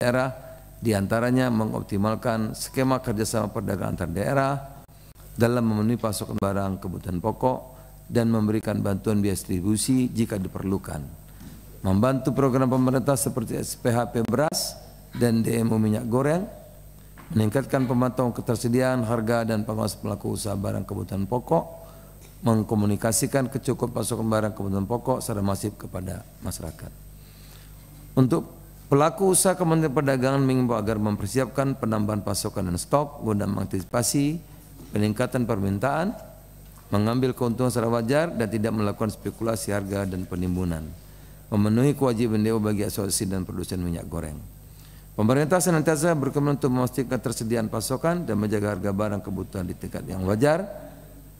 daerah, diantaranya mengoptimalkan skema kerjasama perdagangan antar daerah dalam memenuhi pasokan barang kebutuhan pokok dan memberikan bantuan biaya distribusi jika diperlukan. Membantu program pemerintah seperti SPHP beras dan DMU minyak goreng, meningkatkan pemantauan ketersediaan harga dan pengawas pelaku usaha barang kebutuhan pokok, mengkomunikasikan kecukupan pasokan barang kebutuhan pokok secara masif kepada masyarakat. Untuk Pelaku usaha Kementerian Perdagangan mengimbau agar mempersiapkan penambahan pasokan dan stok guna mengantisipasi peningkatan permintaan, mengambil keuntungan secara wajar dan tidak melakukan spekulasi harga dan penimbunan, memenuhi kewajiban dewa bagi asosiasi dan produsen minyak goreng. Pemerintah senantiasa berkomitmen untuk memastikan tersediaan pasokan dan menjaga harga barang kebutuhan di tingkat yang wajar,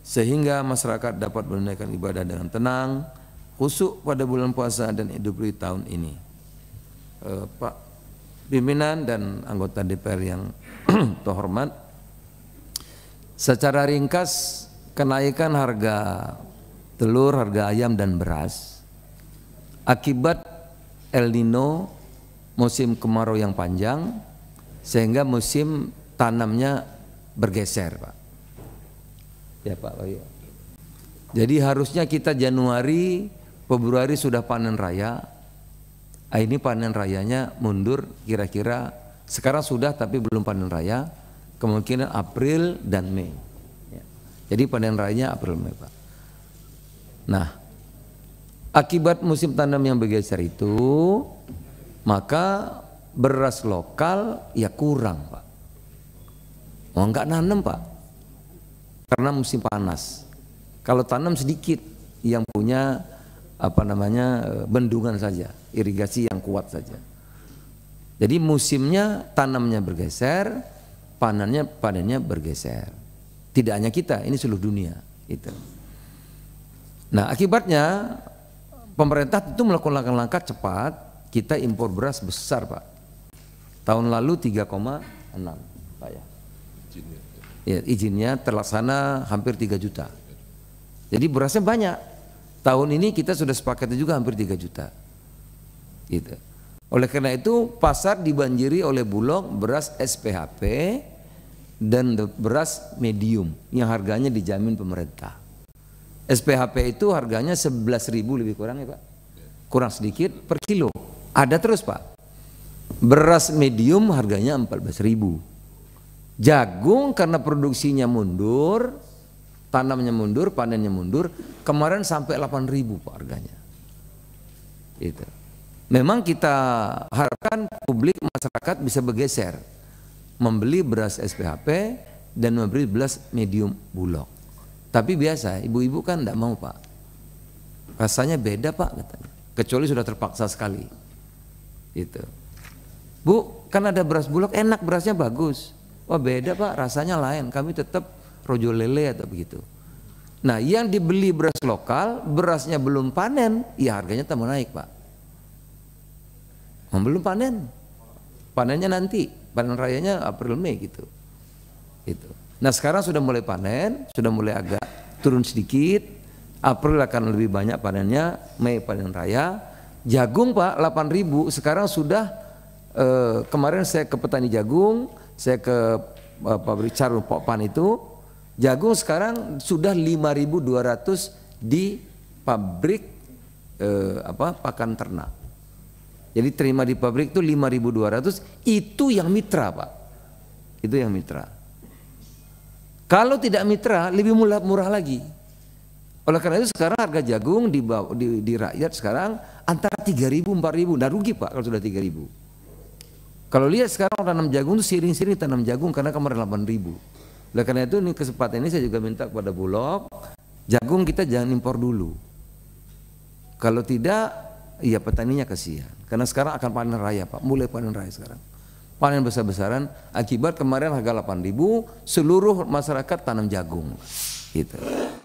sehingga masyarakat dapat menunaikan ibadah dengan tenang, khusyuk pada bulan puasa dan Idul Fitri tahun ini eh, Pak pimpinan dan anggota DPR yang terhormat. Secara ringkas kenaikan harga telur, harga ayam dan beras akibat El Nino musim kemarau yang panjang sehingga musim tanamnya bergeser, Pak. Ya, Pak Loyo. Jadi harusnya kita Januari, Februari sudah panen raya, ah, ini panen rayanya mundur kira-kira sekarang sudah tapi belum panen raya kemungkinan April dan Mei ya. jadi panen rayanya April Mei Pak nah akibat musim tanam yang bergeser itu maka beras lokal ya kurang Pak mau oh, nggak nanam Pak karena musim panas kalau tanam sedikit yang punya apa namanya eh, bendungan saja, irigasi yang kuat saja. Jadi musimnya tanamnya bergeser, panennya panennya bergeser. Tidak hanya kita, ini seluruh dunia itu. Nah, akibatnya pemerintah itu melakukan langkah-langkah cepat, kita impor beras besar, Pak. Tahun lalu 3,6, Pak ya. Izinnya. Ya, izinnya terlaksana hampir 3 juta. Jadi berasnya banyak, Tahun ini kita sudah sepakati juga hampir 3 juta. Gitu. Oleh karena itu pasar dibanjiri oleh bulog, beras SPHP dan beras medium yang harganya dijamin pemerintah. SPHP itu harganya ribu lebih kurang ya Pak. Kurang sedikit per kilo. Ada terus Pak. Beras medium harganya ribu. Jagung karena produksinya mundur, Tanamnya mundur, panennya mundur. Kemarin sampai 8.000 Pak harganya. Itu. Memang kita harapkan publik masyarakat bisa bergeser membeli beras SPHP dan membeli beras medium bulog. Tapi biasa ibu-ibu kan tidak mau pak. Rasanya beda pak katanya. Kecuali sudah terpaksa sekali. Itu. Bu, kan ada beras bulog enak berasnya bagus. Wah beda pak, rasanya lain. Kami tetap rojo lele atau begitu. Nah, yang dibeli beras lokal, berasnya belum panen, ya harganya tambah naik, Pak. Belum panen. Panennya nanti, panen rayanya April Mei gitu. Itu. Nah, sekarang sudah mulai panen, sudah mulai agak turun sedikit. April akan lebih banyak panennya, Mei panen raya. Jagung, Pak, 8.000 sekarang sudah eh, kemarin saya ke petani jagung, saya ke eh, pabrik Carun Pokpan itu Jagung sekarang sudah 5.200 di pabrik eh, apa pakan ternak. Jadi terima di pabrik itu 5.200 itu yang mitra pak, itu yang mitra. Kalau tidak mitra lebih murah, murah lagi. Oleh karena itu sekarang harga jagung di, di, di rakyat sekarang antara 3.000 4.000, dan rugi pak kalau sudah 3.000. Kalau lihat sekarang tanam jagung itu siring-siring tanam jagung karena kemarin 8.000. Oleh karena itu ini kesempatan ini saya juga minta kepada Bulog, jagung kita jangan impor dulu. Kalau tidak, ya petaninya kasihan. Karena sekarang akan panen raya Pak, mulai panen raya sekarang. Panen besar-besaran akibat kemarin harga 8.000, seluruh masyarakat tanam jagung. Gitu.